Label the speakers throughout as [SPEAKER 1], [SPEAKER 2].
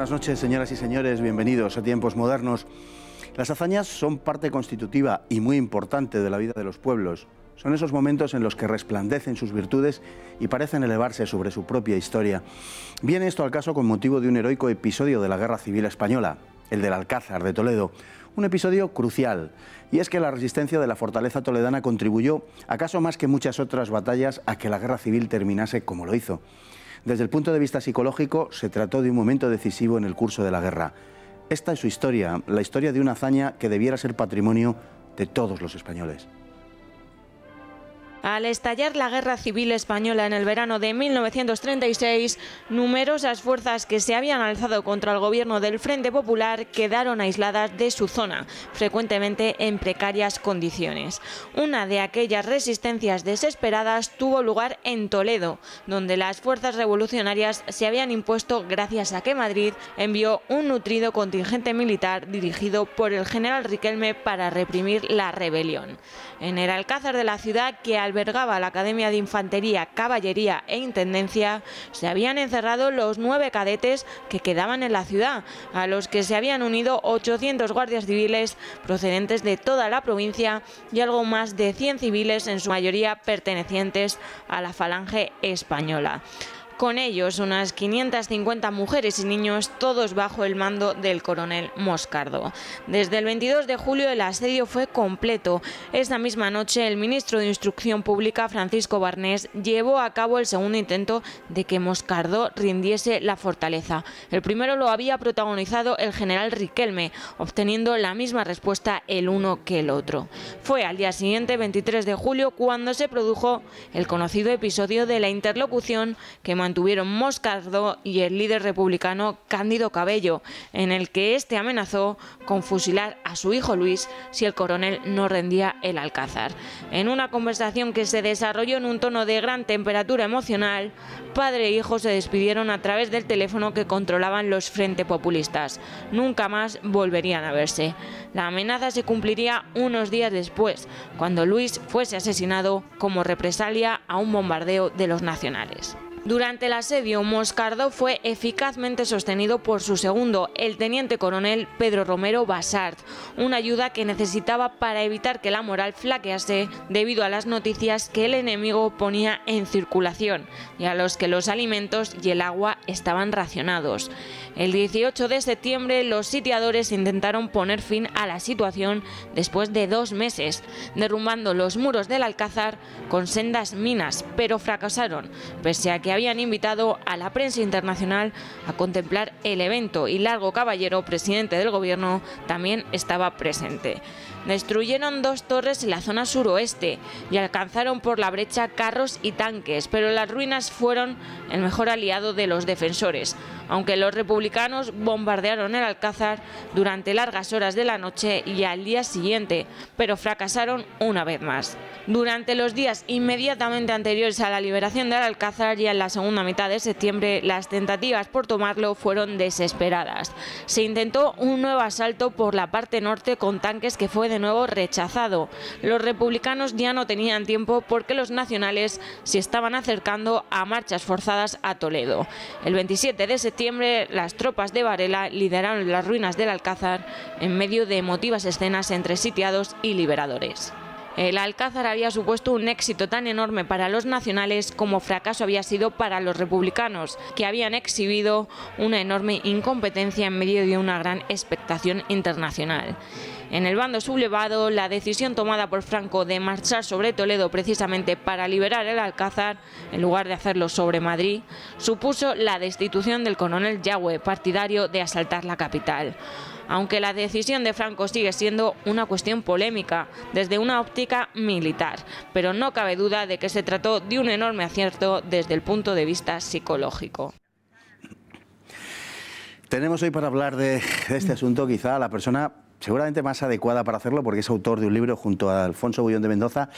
[SPEAKER 1] buenas noches, señoras y señores. Bienvenidos a Tiempos Modernos. Las hazañas son parte constitutiva y muy importante de la vida de los pueblos. Son esos momentos en los que resplandecen sus virtudes y parecen elevarse sobre su propia historia. Viene esto al caso con motivo de un heroico episodio de la Guerra Civil Española, el del Alcázar de Toledo, un episodio crucial, y es que la resistencia de la fortaleza toledana contribuyó, acaso más que muchas otras batallas, a que la guerra civil terminase como lo hizo. Desde el punto de vista psicológico, se trató de un momento decisivo en el curso de la guerra. Esta es su historia, la historia de una hazaña que debiera ser patrimonio de todos los españoles.
[SPEAKER 2] Al estallar la Guerra Civil Española en el verano de 1936, numerosas fuerzas que se habían alzado contra el gobierno del Frente Popular quedaron aisladas de su zona, frecuentemente en precarias condiciones. Una de aquellas resistencias desesperadas tuvo lugar en Toledo, donde las fuerzas revolucionarias se habían impuesto gracias a que Madrid envió un nutrido contingente militar dirigido por el general Riquelme para reprimir la rebelión. En el alcázar de la ciudad que al albergaba la Academia de Infantería, Caballería e Intendencia, se habían encerrado los nueve cadetes que quedaban en la ciudad, a los que se habían unido 800 guardias civiles procedentes de toda la provincia y algo más de 100 civiles, en su mayoría pertenecientes a la falange española. Con ellos, unas 550 mujeres y niños, todos bajo el mando del coronel Moscardo. Desde el 22 de julio el asedio fue completo. Esa misma noche, el ministro de Instrucción Pública, Francisco Barnés, llevó a cabo el segundo intento de que Moscardo rindiese la fortaleza. El primero lo había protagonizado el general Riquelme, obteniendo la misma respuesta el uno que el otro. Fue al día siguiente, 23 de julio, cuando se produjo el conocido episodio de la interlocución que mantuvo tuvieron Moscardo y el líder republicano Cándido Cabello, en el que este amenazó con fusilar a su hijo Luis si el coronel no rendía el alcázar. En una conversación que se desarrolló en un tono de gran temperatura emocional, padre e hijo se despidieron a través del teléfono que controlaban los Frente Populistas. Nunca más volverían a verse. La amenaza se cumpliría unos días después, cuando Luis fuese asesinado como represalia a un bombardeo de los nacionales. Durante el asedio, Moscardo fue eficazmente sostenido por su segundo, el teniente coronel Pedro Romero Basart, una ayuda que necesitaba para evitar que la moral flaquease debido a las noticias que el enemigo ponía en circulación y a los que los alimentos y el agua estaban racionados. El 18 de septiembre, los sitiadores intentaron poner fin a la situación después de dos meses, derrumbando los muros del Alcázar con sendas minas, pero fracasaron, pese a que habían invitado a la prensa internacional a contemplar el evento y Largo Caballero, presidente del gobierno, también estaba presente. Destruyeron dos torres en la zona suroeste y alcanzaron por la brecha carros y tanques, pero las ruinas fueron el mejor aliado de los defensores, aunque los republicanos bombardearon el Alcázar durante largas horas de la noche y al día siguiente, pero fracasaron una vez más. Durante los días inmediatamente anteriores a la liberación del Alcázar y en la segunda mitad de septiembre, las tentativas por tomarlo fueron desesperadas. Se intentó un nuevo asalto por la parte norte con tanques que fue de nuevo rechazado. Los republicanos ya no tenían tiempo porque los nacionales se estaban acercando a marchas forzadas a Toledo. El 27 de septiembre, las tropas de Varela lideraron las ruinas del Alcázar en medio de emotivas escenas entre sitiados y liberadores. El Alcázar había supuesto un éxito tan enorme para los nacionales como fracaso había sido para los republicanos, que habían exhibido una enorme incompetencia en medio de una gran expectación internacional. En el bando sublevado, la decisión tomada por Franco de marchar sobre Toledo precisamente para liberar el Alcázar, en lugar de hacerlo sobre Madrid, supuso la destitución del coronel Yagüe, partidario de asaltar la capital aunque la decisión de Franco sigue siendo una cuestión polémica desde una óptica militar, pero no cabe duda de que se trató de un enorme acierto desde el punto de vista psicológico.
[SPEAKER 1] Tenemos hoy para hablar de este asunto quizá la persona seguramente más adecuada para hacerlo porque es autor de un libro junto a Alfonso Bullón de Mendoza,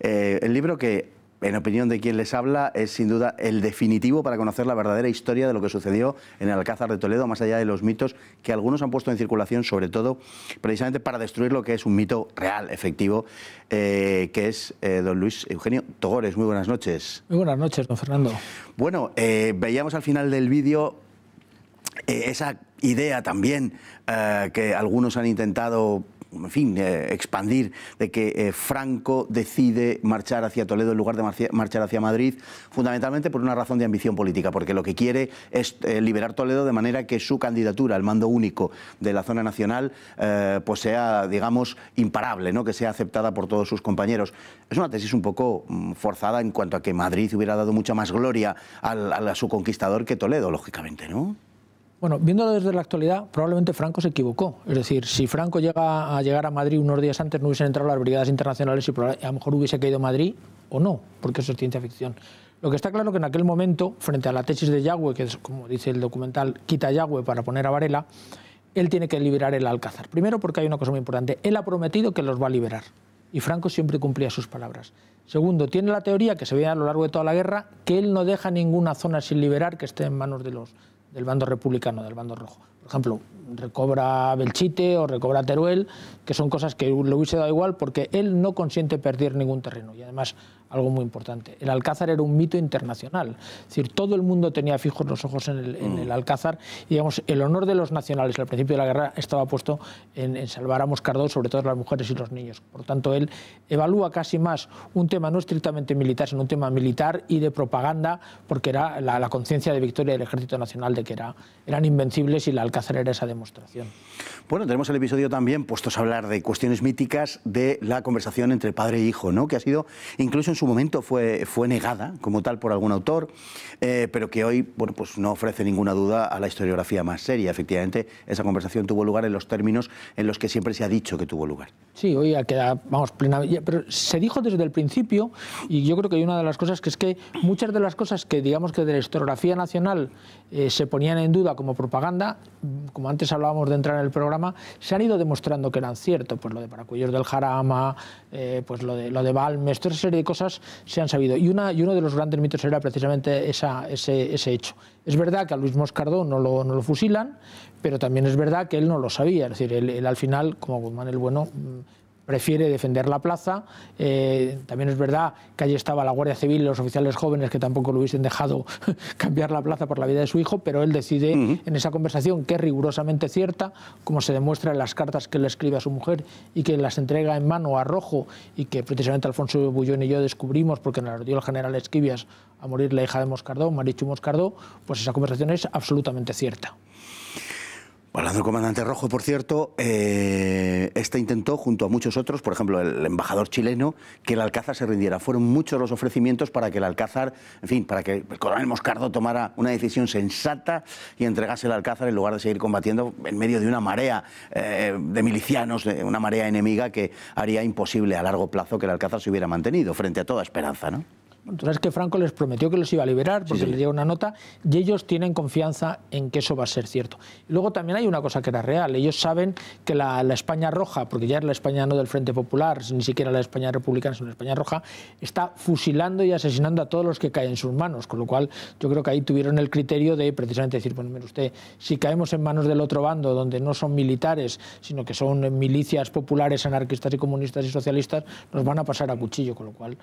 [SPEAKER 1] eh, el libro que en opinión de quien les habla, es sin duda el definitivo para conocer la verdadera historia de lo que sucedió en el Alcázar de Toledo, más allá de los mitos que algunos han puesto en circulación, sobre todo precisamente para destruir lo que es un mito real, efectivo, eh, que es eh, don Luis Eugenio Togores. Muy buenas noches.
[SPEAKER 3] Muy buenas noches, don Fernando.
[SPEAKER 1] Bueno, veíamos al final del vídeo e-, esa idea también eh, que algunos han intentado en fin, eh, expandir, de que eh, Franco decide marchar hacia Toledo en lugar de marchar hacia Madrid, fundamentalmente por una razón de ambición política, porque lo que quiere es liberar Toledo de manera que su candidatura al mando único de la zona nacional pues sea, digamos, imparable, ¿no? que sea aceptada por todos sus compañeros. Es una tesis un poco mm, forzada en cuanto a que Madrid hubiera dado mucha más gloria a su conquistador que Toledo, lógicamente, ¿no?
[SPEAKER 3] Bueno, viéndolo desde la actualidad, probablemente Franco se equivocó. Es decir, si Franco llega a llegar a Madrid unos días antes, no hubiesen entrado las brigadas internacionales y a lo mejor hubiese caído Madrid o no, porque eso es ciencia ficción. Lo que está claro es que en aquel momento, frente a la tesis de Yagüe, que es como dice el documental, quita Yagüe para poner a Varela, él tiene que liberar el Alcázar. Primero porque hay una cosa muy importante, él ha prometido que los va a liberar y Franco siempre cumplía sus palabras. Segundo, tiene la teoría que se veía a lo largo de toda la guerra que él no deja ninguna zona sin liberar que esté en manos de los del bando republicano, del bando rojo por ejemplo, recobra Belchite o recobra Teruel, que son cosas que le hubiese dado igual porque él no consiente perder ningún terreno. Y además, algo muy importante, el Alcázar era un mito internacional. Es decir, todo el mundo tenía fijos los ojos en el, mm. Alcázar. Y digamos, el honor de los nacionales al principio de la guerra estaba puesto en, salvar a Moscardó, sobre todo las mujeres y los niños. Por tanto, él evalúa casi más un tema no estrictamente militar, sino un tema militar y de propaganda, porque era la, conciencia de victoria del Ejército Nacional de que era, eran invencibles y el Alcázar hacer esa demostración.
[SPEAKER 1] Bueno, tenemos el episodio también puestos a hablar de cuestiones míticas de la conversación entre padre e hijo, ¿no? que ha sido, incluso en su momento fue, fue negada como tal por algún autor, eh, pero que hoy bueno, pues no ofrece ninguna duda a la historiografía más seria. Efectivamente, esa conversación tuvo lugar en los términos en los que siempre se ha dicho que tuvo lugar.
[SPEAKER 3] Sí, hoy ha quedado, vamos, plena... Pero se dijo desde el principio, y yo creo que hay una de las cosas que es que muchas de las cosas que digamos que de la historiografía nacional eh, se ponían en duda como propaganda, como antes hablábamos de entrar en el programa, se han ido demostrando que eran ciertos, pues lo de Paracuellos del Jarama, eh, pues lo de, lo de Balmes, toda esa serie de cosas se han sabido. Y, una, uno de los grandes mitos era precisamente ese, hecho. Es verdad que a Luis Moscardón no lo, no lo fusilan, pero también es verdad que él no lo sabía, es decir, él al final, como Guzmán el Bueno, prefiere defender la plaza. Eh, también es verdad que allí estaba la Guardia Civil, y los oficiales jóvenes que tampoco lo hubiesen dejado cambiar la plaza por la vida de su hijo, pero él decide en esa conversación que es rigurosamente cierta, como se demuestra en las cartas que le escribe a su mujer y que las entrega en mano a Rojo y que precisamente Alfonso Bullón y yo descubrimos porque nos dio el general Esquivias a morir la hija de Moscardó, Marichu Moscardó, pues esa conversación es absolutamente cierta.
[SPEAKER 1] Hablando comandante Rojo, por cierto, eh, este intentó, junto a muchos otros, por ejemplo, el embajador chileno, que el Alcázar se rindiera. Fueron muchos los ofrecimientos para que el Alcázar, en fin, para que el coronel Moscardo tomara una decisión sensata y entregase el Alcázar en lugar de seguir combatiendo en medio de una marea eh, de milicianos, una marea enemiga que haría imposible a largo plazo que el Alcázar se hubiera mantenido, frente a toda esperanza, ¿no?
[SPEAKER 3] es que Franco les prometió que los iba a liberar porque dio una nota y ellos tienen confianza en que eso va a ser cierto. Luego también hay una cosa que era real. Ellos saben que la, la España roja, porque ya es la España no del Frente Popular, ni siquiera la España republicana, sino la España roja, está fusilando y asesinando a todos los que caen en sus manos. Con lo cual yo creo que ahí tuvieron el criterio de precisamente decir, bueno, mire usted, si caemos en manos del otro bando, donde no son militares, sino que son milicias populares, anarquistas y comunistas y socialistas, nos van a pasar a cuchillo. Con lo cual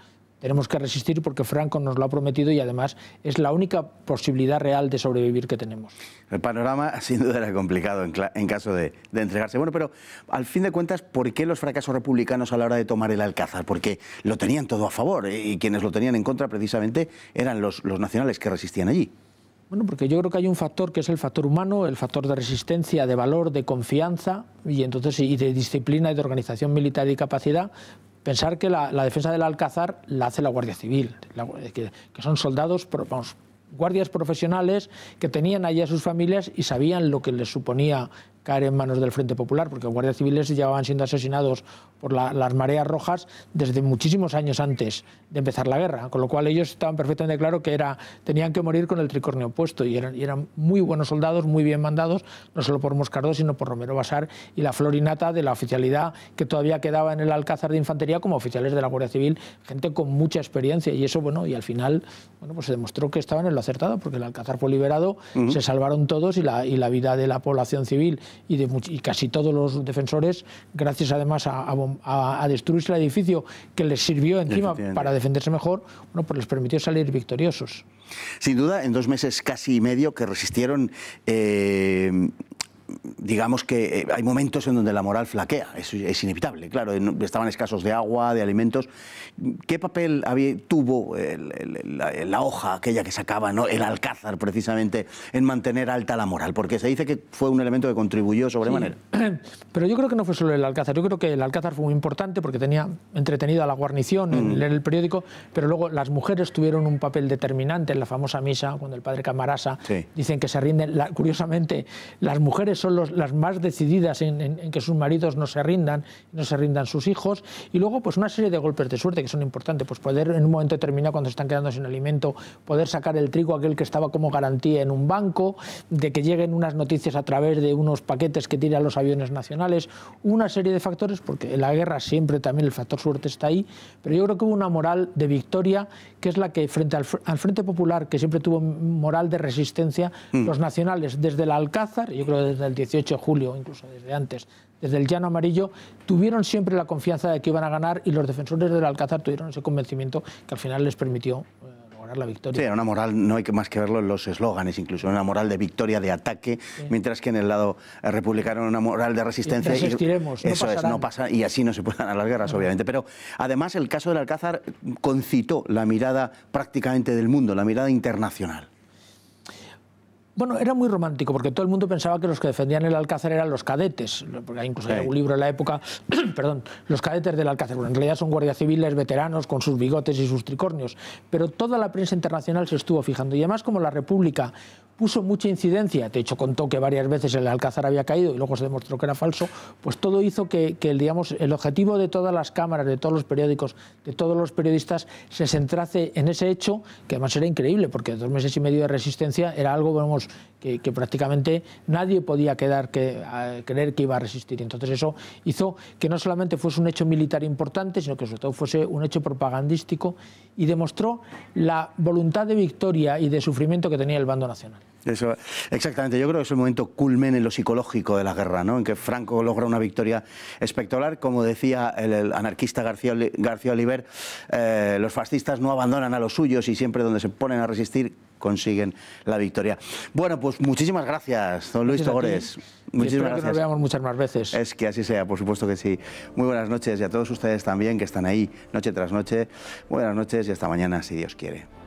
[SPEAKER 3] tenemos que resistir porque Franco nos lo ha prometido y además es la única posibilidad real de sobrevivir que tenemos.
[SPEAKER 1] El panorama sin duda era complicado en, caso de, entregarse. Bueno, pero al fin de cuentas, ¿por qué los fracasos republicanos a la hora de tomar el Alcázar? Porque lo tenían todo a favor eh, y quienes lo tenían en contra precisamente eran los, los nacionales que resistían allí.
[SPEAKER 3] Bueno, porque yo creo que hay un factor que es el factor humano, el factor de resistencia, de valor, de confianza y entonces y de disciplina y de organización militar y capacidad, Pensar que la, defensa del Alcázar la hace la Guardia Civil, que, son soldados, guardias profesionales que tenían allí a sus familias y sabían lo que les suponía caer en manos del Frente Popular, porque guardias civiles llevaban siendo asesinados por las mareas rojas desde muchísimos años antes de empezar la guerra, con lo cual ellos estaban perfectamente claro que era, tenían que morir con el tricornio puesto y eran, y eran muy buenos soldados, muy bien mandados, no solo por Moscardó, sino por Romero Basar y la florinata de la oficialidad que todavía quedaba en el Alcázar de Infantería como oficiales de la Guardia Civil, gente con mucha experiencia y eso, bueno, y al final bueno, pues se demostró que estaban en lo acertado, porque el Alcázar fue liberado, se salvaron todos y la, y la vida de la población civil y, casi todos los defensores, gracias además a, destruirse el edificio que les sirvió encima para defenderse mejor, bueno, pues les permitió salir victoriosos.
[SPEAKER 1] Sin duda, en dos meses casi y medio que resistieron eh, digamos que eh, hay momentos en donde la moral flaquea, es, inevitable, claro, estaban escasos de agua, de alimentos. ¿Qué papel tuvo la, hoja aquella que sacaba, el alcázar precisamente, en mantener alta la moral? Porque se dice que fue un elemento que contribuyó sobremanera.
[SPEAKER 3] Pero yo creo que no fue solo el alcázar, yo creo que el alcázar fue muy importante porque tenía entretenida la guarnición, en mm. leer el periódico, pero luego las mujeres tuvieron un papel determinante en la famosa misa, cuando el padre Camarasa, dicen que se rinden, curiosamente, las mujeres son los las más decididas en, que sus maridos no se rindan, no se rindan sus hijos. Y luego, pues una serie de golpes de suerte que son importantes. Pues poder en un momento determinado, cuando están quedando sin alimento, poder sacar el trigo aquel que estaba como garantía en un banco, de que lleguen unas noticias a través de unos paquetes que tiran los aviones nacionales, una serie de factores, porque en la guerra siempre también el factor suerte está ahí, pero yo creo que hubo una moral de victoria que es la que frente al, Frente Popular, que siempre tuvo moral de resistencia, mm. los nacionales desde el Alcázar, yo creo desde el 18 18 julio, incluso desde antes, desde el llano amarillo, tuvieron siempre la confianza de que iban a ganar y los defensores del Alcázar tuvieron ese convencimiento que al final les permitió
[SPEAKER 1] eh, la victoria. Sí, era una moral, no hay más que verlo en los eslóganes, incluso una moral de victoria, de ataque, mientras que en el lado eh, republicano una moral de resistencia. resistiremos, eso no es, no pasa, y así no se pueden ganar las guerras, obviamente. Pero además el caso del Alcázar concitó la mirada prácticamente del mundo, la mirada internacional.
[SPEAKER 3] Bueno, era muy romántico porque todo el mundo pensaba que los que defendían el Alcázar eran los cadetes, incluso un libro en la época, perdón, los cadetes del Alcázar, bueno, en realidad son guardias civiles veteranos con sus bigotes y sus tricornios, pero toda la prensa internacional se estuvo fijando y además como la República puso mucha incidencia, de hecho contó que varias veces el Alcázar había caído y luego se demostró que era falso, pues todo hizo que, digamos, el objetivo de todas las cámaras, de todos los periódicos, de todos los periodistas se centrase en ese hecho, que además era increíble, porque dos meses y medio de resistencia era algo, vamos, que, prácticamente nadie podía creer que iba a resistir. Entonces eso hizo que no solamente fuese un hecho militar importante, sino que sobre todo fuese un hecho propagandístico y demostró la voluntad de victoria y de sufrimiento que tenía el bando nacional.
[SPEAKER 1] Eso, exactamente, yo creo que es el momento culmen en lo psicológico de la guerra, ¿no? en que Franco logra una victoria espectacular. Como decía el, anarquista García, Oliver, eh, los fascistas no abandonan a los suyos y siempre donde se ponen a resistir consiguen la victoria. Bueno, pues muchísimas gracias, don Luis Togores. Muchísimas gracias. que nos muchas más veces. Es que así sea, por supuesto que sí. Muy buenas noches y a todos ustedes también que están ahí noche tras noche. Buenas noches y hasta mañana, si Dios quiere.